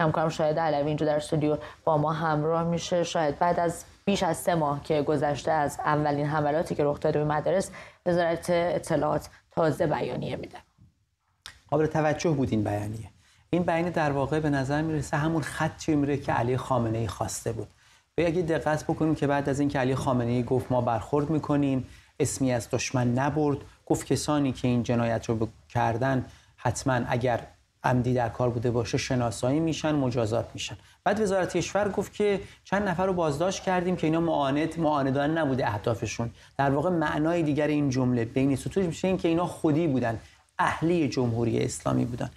همکارم شاید علوی اینجا در استودیو با ما همراه میشه شاید بعد از بیش از سه ماه که گذشته از اولین حملاتی که رخ داده به مدارس وزارت اطلاعات تازه بیانیه میده قابل توجه بود این بیانیه این بیانیه در واقع به نظر میرسه همون خطی میره که علی خامنه ای خواسته بود به اگه دقت بکنیم که بعد از این علی خامنه ای گفت ما برخورد میکنیم اسمی از دشمن نبرد گفت کسانی که این جنایت رو کردن حتما اگر عمدی در کار بوده باشه شناسایی میشن مجازات میشن بعد وزارت کشور گفت که چند نفر رو بازداشت کردیم که اینا معاند معاندان نبوده اهدافشون در واقع معنای دیگر این جمله بین ستوش میشه این که اینا خودی بودن اهلی جمهوری اسلامی بودن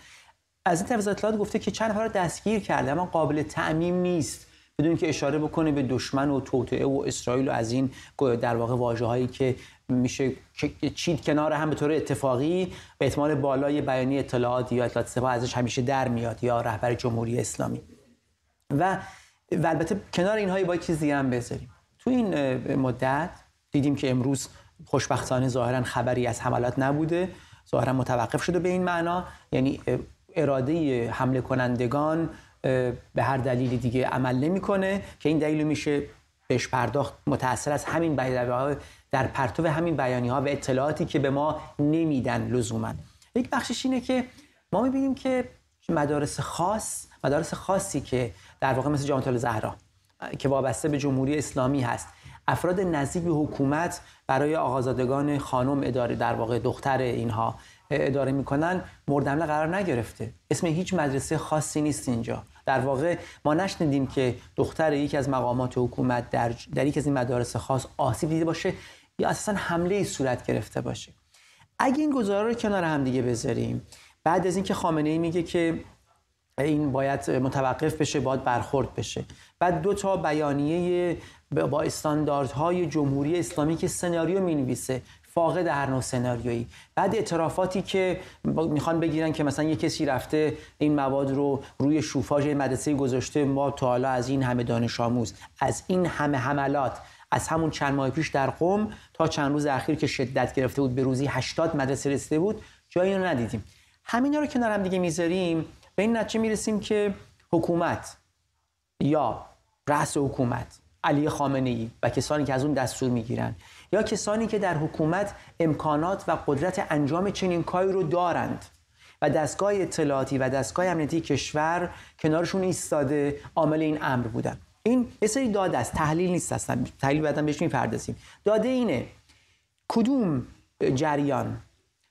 از این طرف اطلاعات گفته که چند نفر رو دستگیر کرده اما قابل تعمیم نیست بدون که اشاره بکنه به دشمن و توطعه و اسرائیل و از این در واقع واژه‌هایی که میشه چید کنار هم به طور اتفاقی به احتمال بالای بیانی اطلاعات یا اطلاعات سپاه ازش همیشه در میاد یا رهبر جمهوری اسلامی و و البته کنار اینها با چیزی هم بذاریم تو این مدت دیدیم که امروز خوشبختانه ظاهرا خبری از حملات نبوده ظاهرا متوقف شده به این معنا یعنی اراده حمله کنندگان به هر دلیل دیگه عمل نمیکنه که این دلیل میشه بهش پرداخت متأثر از همین در پرتو همین بیانیه ها و اطلاعاتی که به ما نمیدن لزوما یک بخشش اینه که ما می‌بینیم که مدارس خاص مدارس خاصی که در واقع مثل جامعه زهرا که وابسته به جمهوری اسلامی هست افراد نزدیک به حکومت برای آقازادگان خانم اداره در واقع دختر اینها اداره میکنن مورد حمله قرار نگرفته اسم هیچ مدرسه خاصی نیست اینجا در واقع ما نشنیدیم که دختر یکی از مقامات حکومت در, در یکی از این مدارس خاص آسیب دیده باشه یا اساسا حمله ای صورت گرفته باشه اگه این گزاره رو کنار هم دیگه بذاریم بعد از اینکه خامنه ای میگه که این باید متوقف بشه باید برخورد بشه بعد دو تا بیانیه با استانداردهای جمهوری اسلامی که سناریو نویسه. فاقد هر نوع سناریویی بعد اعترافاتی که میخوان بگیرن که مثلا یه کسی رفته این مواد رو روی شوفاژ مدرسه گذاشته ما تا حالا از این همه دانش آموز از این همه حملات از همون چند ماه پیش در قم تا چند روز اخیر که شدت گرفته بود به روزی 80 مدرسه رسیده بود جایی رو ندیدیم همینا رو کنار هم دیگه میذاریم به این نتیجه میرسیم که حکومت یا رأس حکومت علی خامنه ای و کسانی که از اون دستور میگیرن یا کسانی که در حکومت امکانات و قدرت انجام چنین کاری رو دارند و دستگاه اطلاعاتی و دستگاه امنیتی کشور کنارشون ایستاده عامل این امر بودن این یه سری داده است تحلیل نیست هستن تحلیل بعدا بهش میپردازیم داده اینه کدوم جریان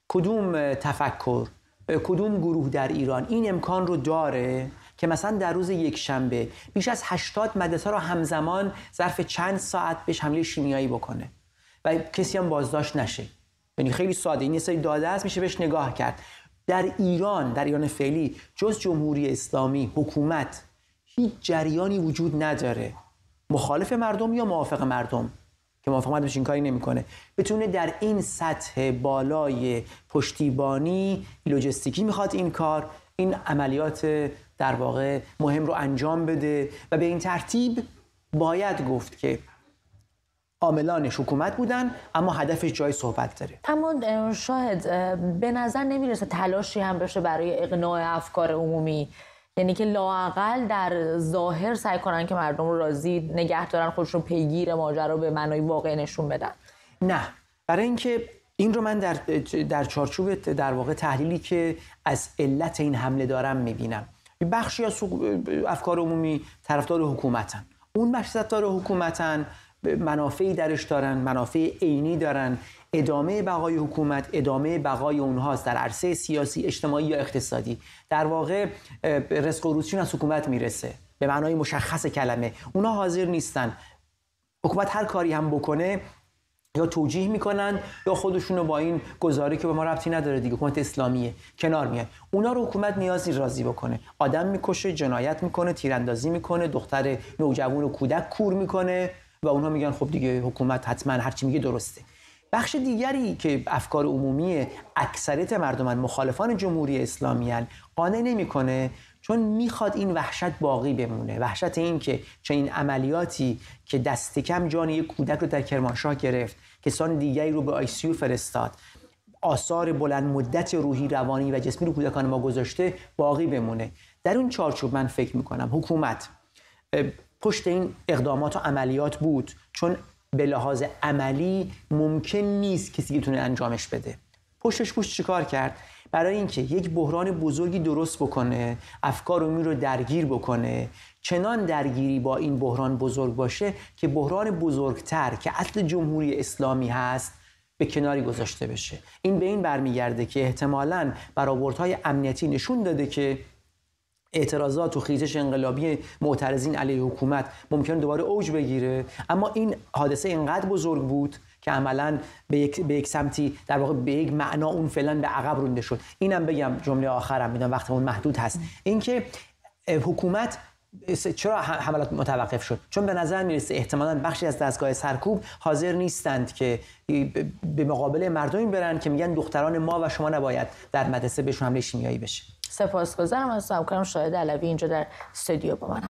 کدوم تفکر کدوم گروه در ایران این امکان رو داره که مثلا در روز یک شنبه بیش از 80 مدرسه رو همزمان ظرف چند ساعت بهش حمله شیمیایی بکنه و کسی هم بازداشت نشه یعنی خیلی ساده این یه سری داده است میشه بهش نگاه کرد در ایران در ایران فعلی جز جمهوری اسلامی حکومت هیچ جریانی وجود نداره مخالف مردم یا موافق مردم که موافق مردم این کاری نمیکنه بتونه در این سطح بالای پشتیبانی لوجستیکی میخواد این کار این عملیات در واقع مهم رو انجام بده و به این ترتیب باید گفت که عاملانش حکومت بودن اما هدفش جای صحبت داره اما شاهد به نظر نمیرسه تلاشی هم بشه برای اقناع افکار عمومی یعنی که لاقل در ظاهر سعی کنن که مردم رو راضی نگه دارن خودشون پیگیر ماجرا به معنای واقع نشون بدن نه برای اینکه این رو من در, در چارچوب در واقع تحلیلی که از علت این حمله دارم میبینم بخشی از افکار عمومی طرفدار حکومتن اون بخش طرفدار حکومتن منافعی درش دارن منافع عینی دارن ادامه بقای حکومت ادامه بقای اونهاست در عرصه سیاسی اجتماعی یا اقتصادی در واقع رزق و روزشون از حکومت میرسه به معنای مشخص کلمه اونا حاضر نیستن حکومت هر کاری هم بکنه یا توجیه میکنن یا خودشونو با این گزاره که به ما ربطی نداره دیگه حکومت اسلامیه کنار میاد اونا رو حکومت نیازی راضی بکنه آدم میکشه جنایت میکنه تیراندازی میکنه دختر نوجوان و کودک کور میکنه و اونا میگن خب دیگه حکومت حتما هرچی میگه درسته بخش دیگری که افکار عمومی اکثریت مردم مخالفان جمهوری اسلامی هن قانع نمیکنه چون میخواد این وحشت باقی بمونه وحشت این که این عملیاتی که دست کم جان یک کودک رو در کرمانشاه گرفت کسان دیگری رو به آی سیو فرستاد آثار بلند مدت روحی روانی و جسمی رو کودکان ما گذاشته باقی بمونه در اون چارچوب من فکر میکنم حکومت پشت این اقدامات و عملیات بود چون به لحاظ عملی ممکن نیست کسی بتونه انجامش بده پشتش پشت چیکار کرد برای اینکه یک بحران بزرگی درست بکنه افکار عمومی رو درگیر بکنه چنان درگیری با این بحران بزرگ باشه که بحران بزرگتر که اصل جمهوری اسلامی هست به کناری گذاشته بشه این به این برمیگرده که احتمالاً برآوردهای امنیتی نشون داده که اعتراضات و خیزش انقلابی معترضین علیه حکومت ممکن دوباره اوج بگیره اما این حادثه اینقدر بزرگ بود که عملا به یک, به یک سمتی در واقع به یک معنا اون فعلا به عقب رونده شد اینم بگم جمله آخرم میدونم وقتمون محدود هست اینکه حکومت چرا حملات متوقف شد چون به نظر میرسه احتمالا بخشی از دستگاه سرکوب حاضر نیستند که به مقابله مردمی برن که میگن دختران ما و شما نباید در مدرسه بهشون حمله شیمیایی بشه سپاسگزارم از سبکرم شاهد علوی اینجا در استودیو با من